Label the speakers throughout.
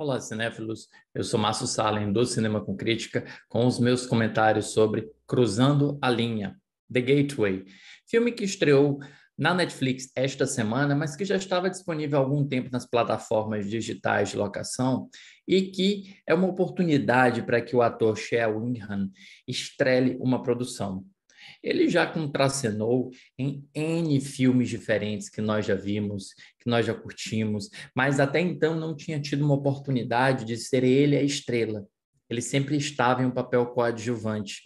Speaker 1: Olá, cinéfilos. Eu sou Márcio Salem, do Cinema com Crítica, com os meus comentários sobre Cruzando a Linha, The Gateway, filme que estreou na Netflix esta semana, mas que já estava disponível há algum tempo nas plataformas digitais de locação e que é uma oportunidade para que o ator Shea Wingham estrele uma produção. Ele já contracenou em N filmes diferentes que nós já vimos, que nós já curtimos, mas até então não tinha tido uma oportunidade de ser ele a estrela. Ele sempre estava em um papel coadjuvante.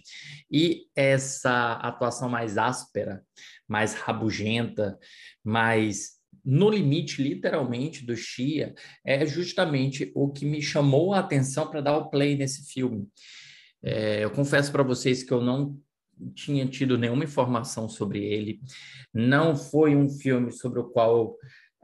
Speaker 1: E essa atuação mais áspera, mais rabugenta, mais no limite, literalmente, do Chia, é justamente o que me chamou a atenção para dar o play nesse filme. É, eu confesso para vocês que eu não tinha tido nenhuma informação sobre ele, não foi um filme sobre o qual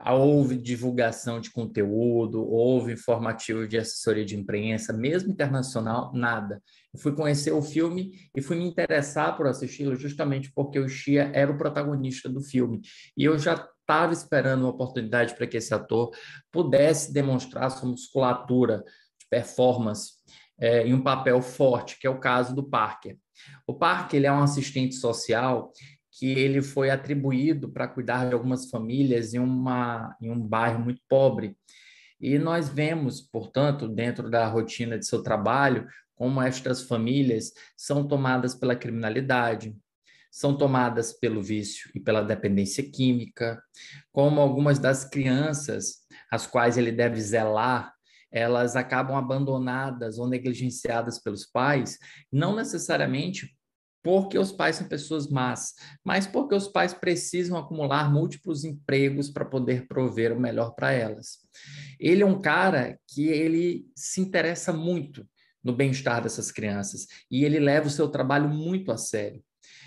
Speaker 1: houve divulgação de conteúdo, houve informativo de assessoria de imprensa, mesmo internacional, nada. Eu fui conhecer o filme e fui me interessar por assisti-lo justamente porque o Xia era o protagonista do filme. E eu já estava esperando uma oportunidade para que esse ator pudesse demonstrar sua musculatura de performance é, em um papel forte, que é o caso do Parker. O Parker ele é um assistente social que ele foi atribuído para cuidar de algumas famílias em, uma, em um bairro muito pobre. E nós vemos, portanto, dentro da rotina de seu trabalho, como estas famílias são tomadas pela criminalidade, são tomadas pelo vício e pela dependência química, como algumas das crianças, as quais ele deve zelar elas acabam abandonadas ou negligenciadas pelos pais, não necessariamente porque os pais são pessoas más, mas porque os pais precisam acumular múltiplos empregos para poder prover o melhor para elas. Ele é um cara que ele se interessa muito no bem-estar dessas crianças e ele leva o seu trabalho muito a sério.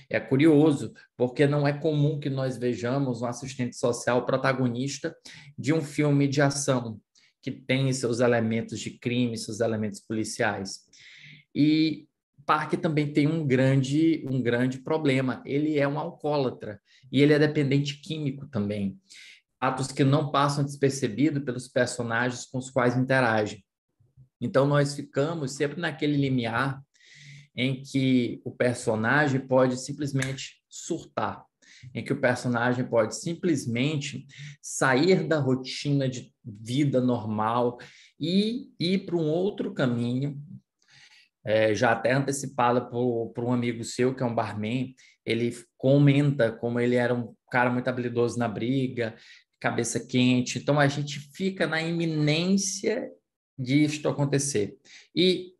Speaker 1: É curioso, porque não é comum que nós vejamos um assistente social protagonista de um filme de ação, que tem seus elementos de crime, seus elementos policiais. E Park também tem um grande, um grande problema. Ele é um alcoólatra e ele é dependente químico também. Atos que não passam despercebido pelos personagens com os quais interage. Então nós ficamos sempre naquele limiar em que o personagem pode simplesmente surtar, em que o personagem pode simplesmente sair da rotina de vida normal e ir para um outro caminho. É, já até antecipada por, por um amigo seu, que é um barman, ele comenta como ele era um cara muito habilidoso na briga, cabeça quente. Então a gente fica na iminência de isto acontecer. E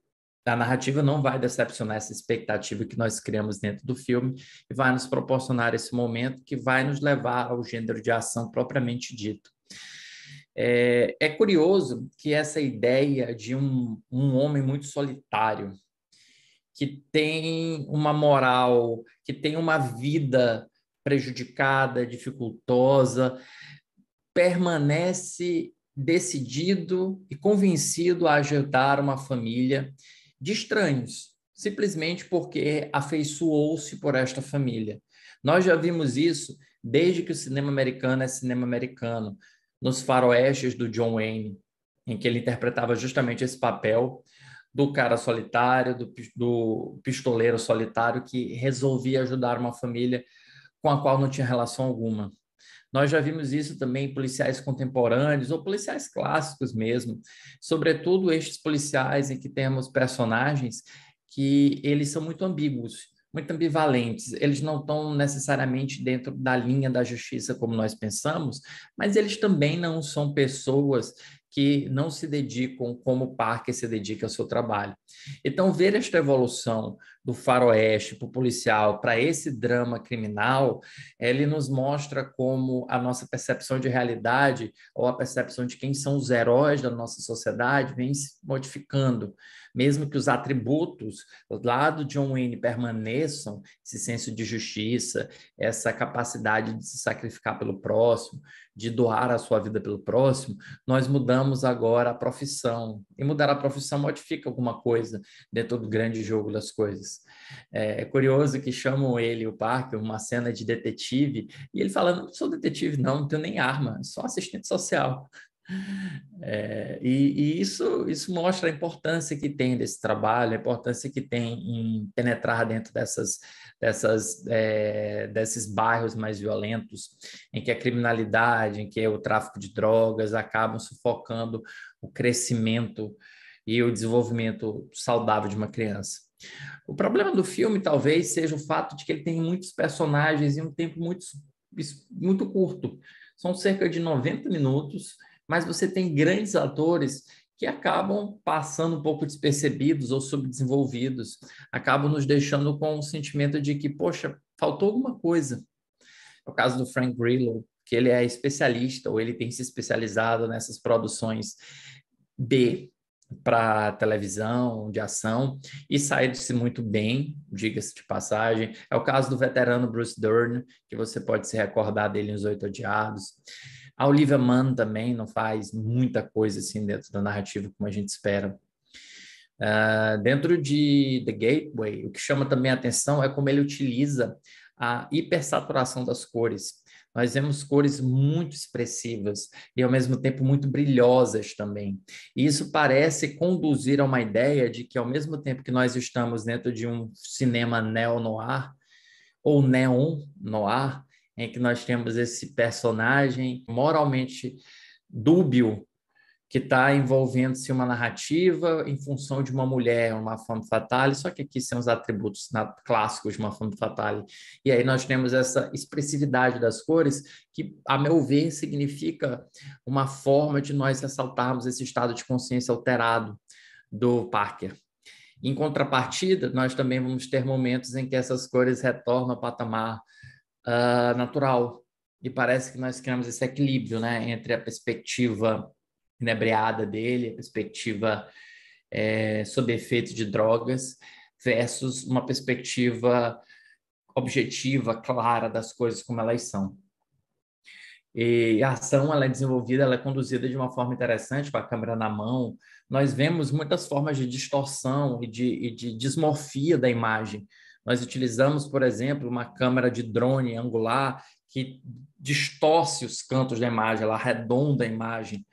Speaker 1: a narrativa não vai decepcionar essa expectativa que nós criamos dentro do filme e vai nos proporcionar esse momento que vai nos levar ao gênero de ação propriamente dito. É, é curioso que essa ideia de um, um homem muito solitário, que tem uma moral, que tem uma vida prejudicada, dificultosa, permanece decidido e convencido a ajudar uma família de estranhos, simplesmente porque afeiçoou-se por esta família. Nós já vimos isso desde que o cinema americano é cinema americano, nos faroestes do John Wayne, em que ele interpretava justamente esse papel do cara solitário, do, do pistoleiro solitário que resolvia ajudar uma família com a qual não tinha relação alguma. Nós já vimos isso também em policiais contemporâneos ou policiais clássicos mesmo, sobretudo estes policiais em que temos personagens que eles são muito ambíguos, muito ambivalentes. Eles não estão necessariamente dentro da linha da justiça como nós pensamos, mas eles também não são pessoas que não se dedicam como Parker se dedica ao seu trabalho. Então, ver esta evolução do faroeste para o policial, para esse drama criminal, ele nos mostra como a nossa percepção de realidade ou a percepção de quem são os heróis da nossa sociedade vem se modificando. Mesmo que os atributos do lado de John Wayne permaneçam, esse senso de justiça, essa capacidade de se sacrificar pelo próximo, de doar a sua vida pelo próximo, nós mudamos agora a profissão. E mudar a profissão modifica alguma coisa dentro do grande jogo das coisas. É, é, curioso que chamam ele, o Parker, uma cena de detetive, e ele fala: Não sou detetive, não, não tenho nem arma, sou assistente social. É, e, e isso, isso mostra a importância que tem desse trabalho, a importância que tem em penetrar dentro dessas, dessas, é, desses bairros mais violentos, em que a criminalidade, em que o tráfico de drogas acabam sufocando o crescimento e o desenvolvimento saudável de uma criança. O problema do filme talvez seja o fato de que ele tem muitos personagens e um tempo muito, muito curto. São cerca de 90 minutos, mas você tem grandes atores que acabam passando um pouco despercebidos ou subdesenvolvidos, acabam nos deixando com o sentimento de que, poxa, faltou alguma coisa. É o caso do Frank Grillo, que ele é especialista ou ele tem se especializado nessas produções B para televisão, de ação, e saíram-se muito bem, diga-se de passagem. É o caso do veterano Bruce Dern, que você pode se recordar dele nos Oito Odiados. A Olivia Mann também não faz muita coisa assim dentro da narrativa como a gente espera. Uh, dentro de The Gateway, o que chama também a atenção é como ele utiliza a hipersaturação das cores. Nós vemos cores muito expressivas e, ao mesmo tempo, muito brilhosas também. E isso parece conduzir a uma ideia de que, ao mesmo tempo que nós estamos dentro de um cinema neo-noir ou neon-noir, em que nós temos esse personagem moralmente dúbio que está envolvendo-se uma narrativa em função de uma mulher, uma femme fatale, só que aqui são os atributos clássicos de uma femme fatale. E aí nós temos essa expressividade das cores, que, a meu ver, significa uma forma de nós ressaltarmos esse estado de consciência alterado do Parker. Em contrapartida, nós também vamos ter momentos em que essas cores retornam ao patamar uh, natural. E parece que nós criamos esse equilíbrio né, entre a perspectiva inebriada né, dele, a perspectiva é, sob efeito de drogas, versus uma perspectiva objetiva, clara das coisas como elas são. E a ação ela é desenvolvida, ela é conduzida de uma forma interessante, com a câmera na mão. Nós vemos muitas formas de distorção e de, e de dismorfia da imagem. Nós utilizamos, por exemplo, uma câmera de drone angular que distorce os cantos da imagem, ela arredonda a imagem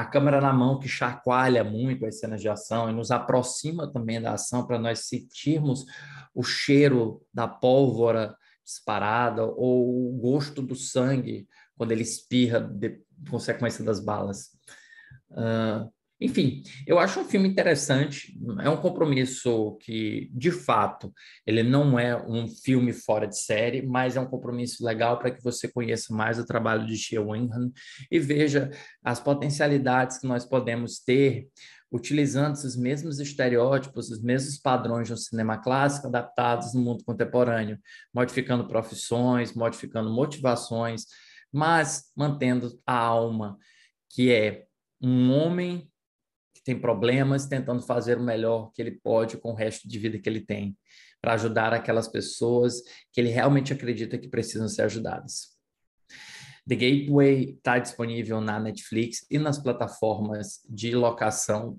Speaker 1: a câmera na mão que chacoalha muito as cenas de ação e nos aproxima também da ação para nós sentirmos o cheiro da pólvora disparada ou o gosto do sangue quando ele espirra de consequência das balas. Uh, enfim, eu acho um filme interessante, é um compromisso que, de fato, ele não é um filme fora de série, mas é um compromisso legal para que você conheça mais o trabalho de Shea Wingham e veja as potencialidades que nós podemos ter utilizando esses mesmos estereótipos, os mesmos padrões de um cinema clássico adaptados no mundo contemporâneo, modificando profissões, modificando motivações, mas mantendo a alma, que é um homem que tem problemas, tentando fazer o melhor que ele pode com o resto de vida que ele tem, para ajudar aquelas pessoas que ele realmente acredita que precisam ser ajudadas. The Gateway está disponível na Netflix e nas plataformas de locação.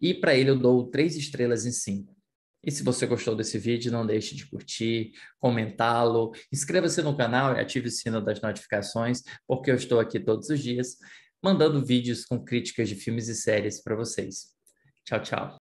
Speaker 1: E para ele eu dou três estrelas em cinco. E se você gostou desse vídeo, não deixe de curtir, comentá-lo, inscreva-se no canal e ative o sino das notificações, porque eu estou aqui todos os dias mandando vídeos com críticas de filmes e séries para vocês. Tchau, tchau.